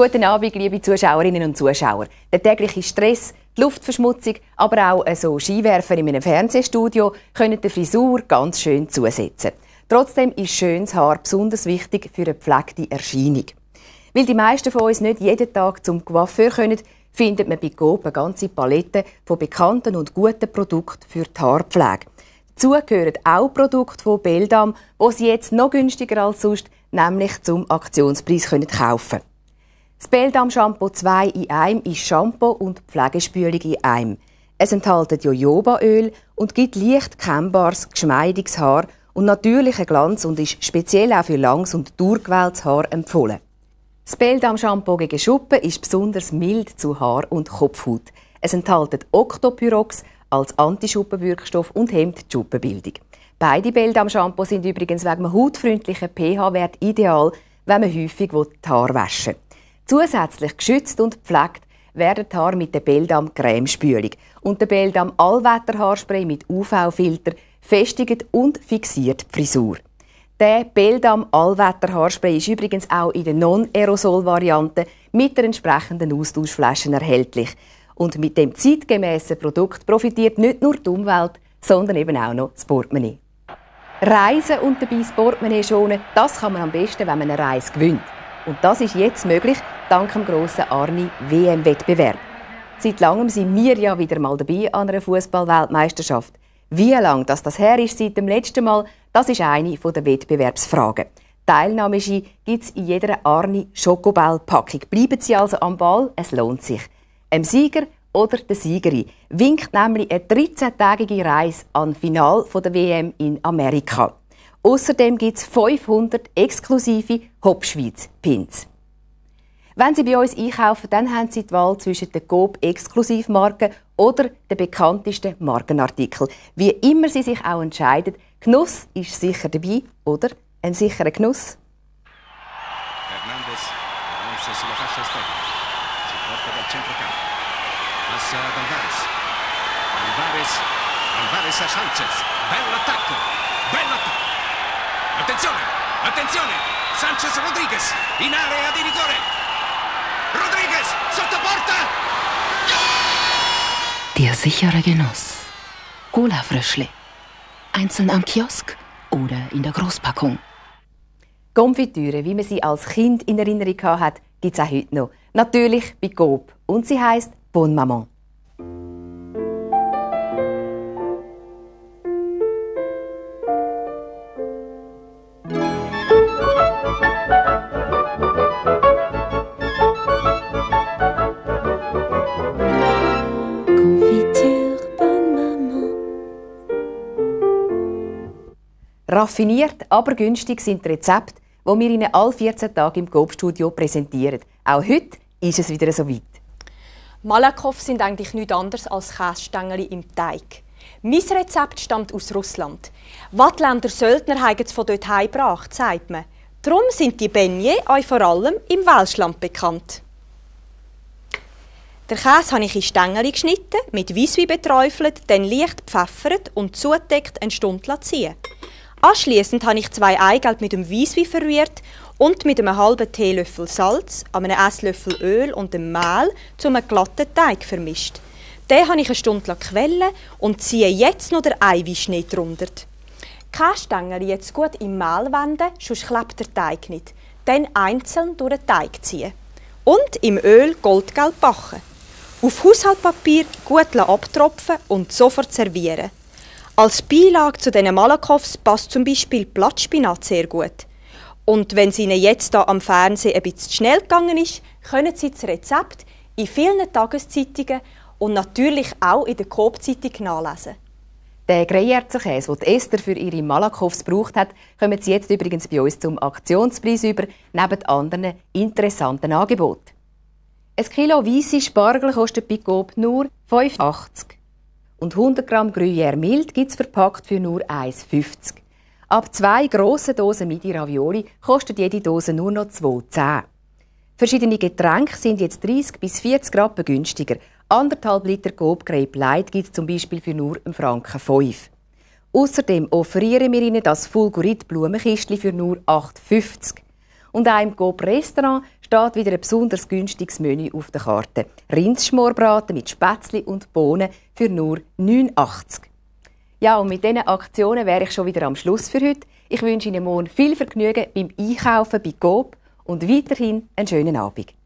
Guten Abend, liebe Zuschauerinnen und Zuschauer. Der tägliche Stress, die Luftverschmutzung, aber auch äh, so Skiwerfer in einem Fernsehstudio können der Frisur ganz schön zusetzen. Trotzdem ist schönes Haar besonders wichtig für eine gepflegte Erscheinung. Weil die meisten von uns nicht jeden Tag zum Coiffeur können, findet man bei Coop eine ganze Palette von bekannten und guten Produkten für die Haarpflege. Dazu gehören auch Produkte von Beldam, die Sie jetzt noch günstiger als sonst, nämlich zum Aktionspreis kaufen können das Beldam Shampoo 2 in 1 ist Shampoo und Pflegespülung in 1. Es enthält Jojobaöl und gibt leicht kennbares, geschmeidiges Haar und natürlichen Glanz und ist speziell auch für langs- und durchgewähltes Haar empfohlen. Das Beldam Shampoo gegen Schuppen ist besonders mild zu Haar- und Kopfhaut. Es enthält Octopyrox als Antischuppenwirkstoff und hemmt die Schuppenbildung. Beide Beldam Shampoo sind übrigens wegen einem hautfreundlichen pH-Wert ideal, wenn man häufig die Haare waschen will. Zusätzlich geschützt und gepflegt werden die Haare mit der Beldam Cremespülung und der Beldam Allwetterhaarspray mit UV-Filter festigt und fixiert die Frisur. Der Beldam Allwetterhaarspray ist übrigens auch in der Non-Aerosol-Variante mit der entsprechenden Austauschflaschen erhältlich. Und mit dem zeitgemäßen Produkt profitiert nicht nur die Umwelt, sondern eben auch noch das Portemonnaie. Reisen und dabei das Portemonnaie schonen, das kann man am besten, wenn man eine Reise gewinnt. Und das ist jetzt möglich dank dem grossen Arni-WM-Wettbewerb. Seit langem sind wir ja wieder mal dabei an einer Fußballweltmeisterschaft. Wie lang das, das her ist seit dem letzten Mal, das ist eine der Wettbewerbsfragen. Teilnahmeski gibt es in jeder Arni Schokoball-Packung. Bleiben Sie also am Ball, es lohnt sich. Ein Sieger oder der Siegerin winkt nämlich eine 13-tägige Reise an Final der WM in Amerika. Außerdem gibt es 500 exklusive Hopschweiz-Pins. Wenn Sie bei uns einkaufen, dann haben Sie die Wahl zwischen der gob Exklusivmarke oder den bekanntesten Markenartikel. Wie immer Sie sich auch entscheiden, Genuss ist sicher dabei oder ein sicherer Genuss. Hernández, lanza sulla fascia esterna, si porta dal centrocampo, passa ad äh, Alvarez, Alvarez, Alvarez a Sanchez, bello attacco. attenzione, attenzione, Sanchez Rodríguez in area di rigore, ja! Der sichere Genuss. Cola Fröschli. Einzeln am Kiosk oder in der Großpackung. Konfitüre, wie man sie als Kind in Erinnerung hat, gibt es auch heute noch. Natürlich bei Coop. Und sie heißt Bon Maman. Raffiniert, aber günstig sind die Rezepte, die wir Ihnen alle 14 Tage im Coop-Studio präsentieren. Auch heute ist es wieder so weit. Malakoff sind eigentlich nichts anderes als Käsestängel im Teig. Mein Rezept stammt aus Russland. Wattländer Söldner haben es von dort heimgebracht, sagt man. Darum sind die Beignets euch vor allem im Welschland bekannt. Der Käse habe ich in Stängel geschnitten, mit Weisswein beträufelt, dann leicht pfeffert und zudeckt eine Stunde ziehen lassen. Anschließend habe ich zwei Eigelb mit dem Weisswein verrührt und mit einem halben Teelöffel Salz, einem Esslöffel Öl und dem Mehl zu einem glatten Teig vermischt. Den habe ich eine Stunde quellen und ziehe jetzt noch den Eiweißschnee drunter. Keine Stänger jetzt gut im Mehl wenden, sonst klebt der Teig nicht. Dann einzeln durch den Teig ziehen. Und im Öl goldgelb backen. Auf Haushaltpapier gut abtropfen und sofort servieren. Als Beilage zu diesen Malakoffs passt zum Beispiel Blattspinat sehr gut. Und wenn es Ihnen jetzt da am Fernsehen ein bisschen schnell gegangen ist, können Sie das Rezept in vielen Tageszeitungen und natürlich auch in der Coop-Zeitung nachlesen. Den Greierzerkäse, den Esther für ihre Malakoffs gebraucht hat, kommen Sie jetzt übrigens bei uns zum Aktionspreis über, neben anderen interessanten Angeboten. Ein Kilo weisse Spargel kostet bei Coop nur 5,80. Und 100 Gramm Gruyère mild gibt es verpackt für nur 1,50. Ab zwei grossen Dosen Midi Ravioli kostet jede Dose nur noch 2,10. Verschiedene Getränke sind jetzt 30 bis 40 Rappen günstiger. Anderthalb Liter Gob Grape Light gibt es zum Beispiel für nur 1,05 Franken. Außerdem offerieren wir Ihnen das Fulgurit Blumenkistli für nur 8,50 und auch im Coop Restaurant steht wieder ein besonders günstiges Menü auf der Karte. Rindschmorbraten mit Spätzli und Bohnen für nur 9,80. Ja, und mit diesen Aktionen wäre ich schon wieder am Schluss für heute. Ich wünsche Ihnen morgen viel Vergnügen beim Einkaufen bei Coop und weiterhin einen schönen Abend.